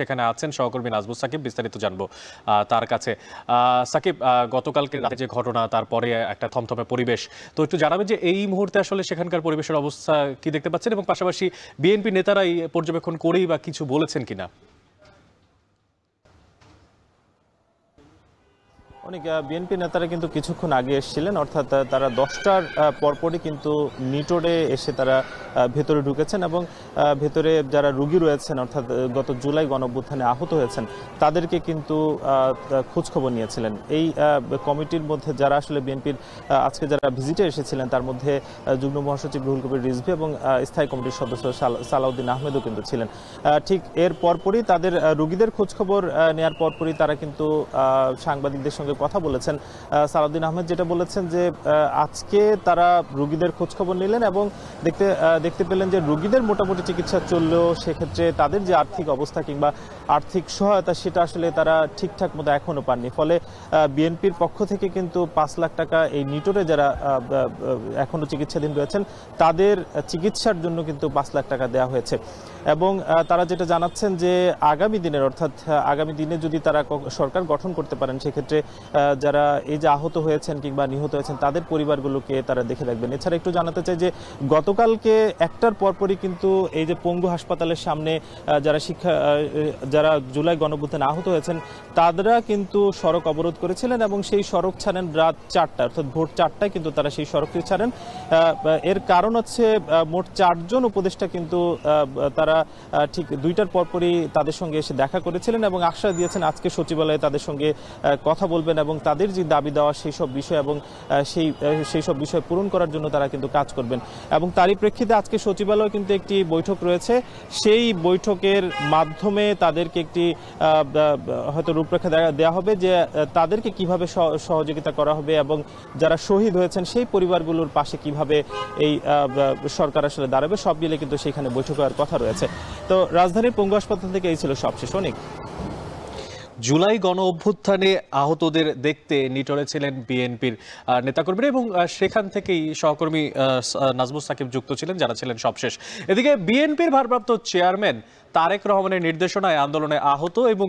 সেখানে আছেন সহকর্মী নাজবুল সাকিব বিস্তারিত জানবো তার কাছে সাকিব গতকালকে রাতে যে ঘটনা তারপরে একটা থমথমে পরিবেশ তো একটু জানাবেন যে এই মুহূর্তে আসলে সেখানকার পরিবেশের অবস্থা কি দেখতে পাচ্ছেন এবং পাশাপাশি বিএনপি নেতারা এই পর্যবেক্ষণ করেই বা কিছু বলেছেন কিনা অনেক বিএনপি নেতারা কিন্তু কিছুক্ষণ আগে এসেছিলেন অর্থাৎ তারা দশটার পরপরই কিন্তু নিটোডে এসে তারা ভেতরে ঢুকেছেন এবং ভেতরে যারা রুগী রয়েছেন অর্থাৎ গত জুলাই গণভ্যুত্থানে আহত হয়েছেন তাদেরকে কিন্তু খোঁজখবর নিয়েছিলেন এই কমিটির মধ্যে যারা আসলে বিএনপির আজকে যারা ভিজিটে এসেছিলেন তার মধ্যে যুগ্ম মহাসচিব রুহুল কবির রিজভি এবং স্থায়ী কমিটির সদস্য সালাউদ্দিন আহমেদও কিন্তু ছিলেন ঠিক এর পরপরই তাদের রুগীদের খোঁজখবর নেওয়ার পরপরই তারা কিন্তু সাংবাদিকদের সঙ্গে সঙ্গে কথা বলেছেন সালাউদ্দিন আহমেদ যেটা বলেছেন যে আজকে তারা রুগীদের খোঁজখবর নিলেন এবং দেখতে দেখতে পেলেন যে রুগীদের মোটামুটি চিকিৎসা চললেও সেক্ষেত্রে তাদের যে আর্থিক অবস্থা কিংবা আর্থিক সহায়তা সেটা আসলে তারা ঠিকঠাক মতো এখনও পাননি ফলে বিএনপির পক্ষ থেকে কিন্তু পাঁচ লাখ টাকা এই নিটোরে যারা এখনও চিকিৎসাধীন রয়েছেন তাদের চিকিৎসার জন্য কিন্তু পাঁচ লাখ টাকা দেওয়া হয়েছে এবং তারা যেটা জানাচ্ছেন যে আগামী দিনের অর্থাৎ আগামী দিনে যদি তারা সরকার গঠন করতে পারেন সেক্ষেত্রে যারা এই যে আহত হয়েছেন কিংবা নিহত হয়েছেন তাদের পরিবারগুলোকে তারা দেখে রাখবেন এছাড়া একটু জানাতে চাই যে গতকালকে একটার পরপরই কিন্তু এই যে পঙ্গু হাসপাতালের সামনে যারা শিক্ষা যারা জুলাই গণভুতানে আহত হয়েছেন তাদেরা কিন্তু সড়ক অবরোধ করেছিলেন এবং সেই সড়ক ছাড়েন রাত চারটা অর্থাৎ ভোর চারটায় কিন্তু তারা সেই সড়কটি ছাড়েন এর কারণ হচ্ছে মোট চারজন উপদেষ্টা কিন্তু তারা ঠিক দুইটার পরপরই তাদের সঙ্গে এসে দেখা করেছিলেন এবং আশ্বাস দিয়েছেন আজকে সচিবালয়ে তাদের সঙ্গে কথা বলবে করবেন এবং তাদের যে দাবি দেওয়া সেই সব বিষয় এবং সেই সেই সব বিষয় পূরণ করার জন্য তারা কিন্তু কাজ করবেন এবং তারই প্রেক্ষিতে আজকে সচিবালয় কিন্তু একটি বৈঠক রয়েছে সেই বৈঠকের মাধ্যমে তাদেরকে একটি হয়তো রূপরেখা দেওয়া হবে যে তাদেরকে কিভাবে সহযোগিতা করা হবে এবং যারা শহীদ হয়েছেন সেই পরিবারগুলোর পাশে কিভাবে এই সরকার আসলে দাঁড়াবে সব মিলে কিন্তু সেখানে বৈঠক হওয়ার কথা রয়েছে তো রাজধানীর পঙ্গু হাসপাতাল থেকে এই ছিল সবশেষ অনেক জুলাই গণ অভ্যুত্থানে আহতদের দেখতে নিটরে ছিলেন বিএনপির নেতাকর্মীরা এবং সেখান থেকেই সহকর্মী নাজমুল সাকিব যুক্ত ছিলেন যারা ছিলেন সবশেষ এদিকে বিএনপির ভারপ্রাপ্ত চেয়ারম্যান তারেক রহমানের নির্দেশনায় আন্দোলনে আহত এবং